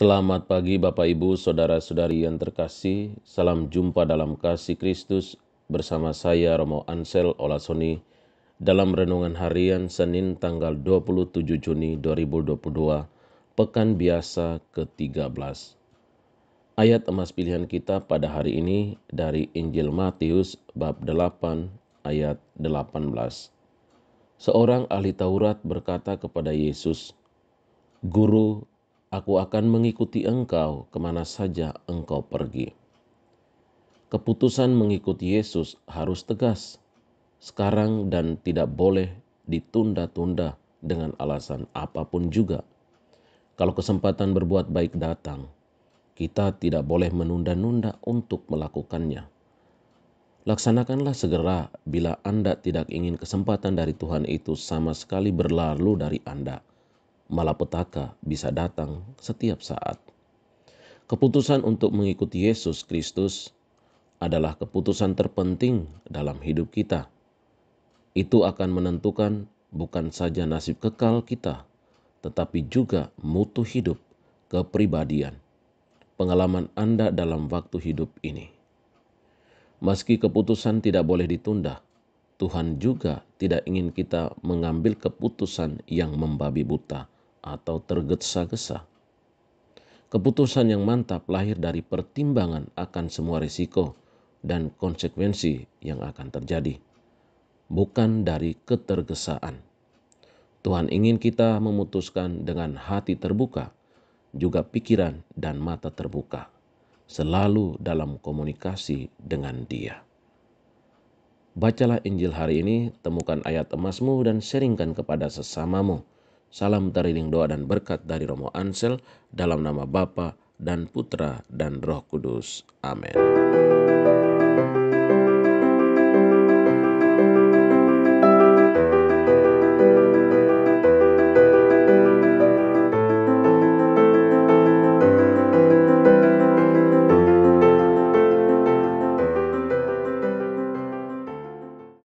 Selamat pagi Bapak Ibu, Saudara-saudari yang terkasih. Salam jumpa dalam kasih Kristus bersama saya Romo Ansel Olasoni dalam Renungan Harian Senin tanggal 27 Juni 2022, Pekan Biasa ke-13. Ayat emas pilihan kita pada hari ini dari Injil Matius bab 8 ayat 18. Seorang ahli Taurat berkata kepada Yesus, Guru, Aku akan mengikuti engkau kemana saja engkau pergi. Keputusan mengikuti Yesus harus tegas, sekarang dan tidak boleh ditunda-tunda dengan alasan apapun juga. Kalau kesempatan berbuat baik datang, kita tidak boleh menunda-nunda untuk melakukannya. Laksanakanlah segera bila Anda tidak ingin kesempatan dari Tuhan itu sama sekali berlalu dari Anda malapetaka bisa datang setiap saat. Keputusan untuk mengikuti Yesus Kristus adalah keputusan terpenting dalam hidup kita. Itu akan menentukan bukan saja nasib kekal kita, tetapi juga mutu hidup kepribadian. Pengalaman Anda dalam waktu hidup ini, meski keputusan tidak boleh ditunda, Tuhan juga tidak ingin kita mengambil keputusan yang membabi buta atau tergesa-gesa. Keputusan yang mantap lahir dari pertimbangan akan semua risiko dan konsekuensi yang akan terjadi, bukan dari ketergesaan. Tuhan ingin kita memutuskan dengan hati terbuka, juga pikiran dan mata terbuka, selalu dalam komunikasi dengan Dia. Bacalah Injil hari ini, temukan ayat emasmu, dan sharingkan kepada sesamamu Salam teriring doa dan berkat dari Romo Ansel dalam nama Bapa dan Putra dan Roh Kudus. Amin.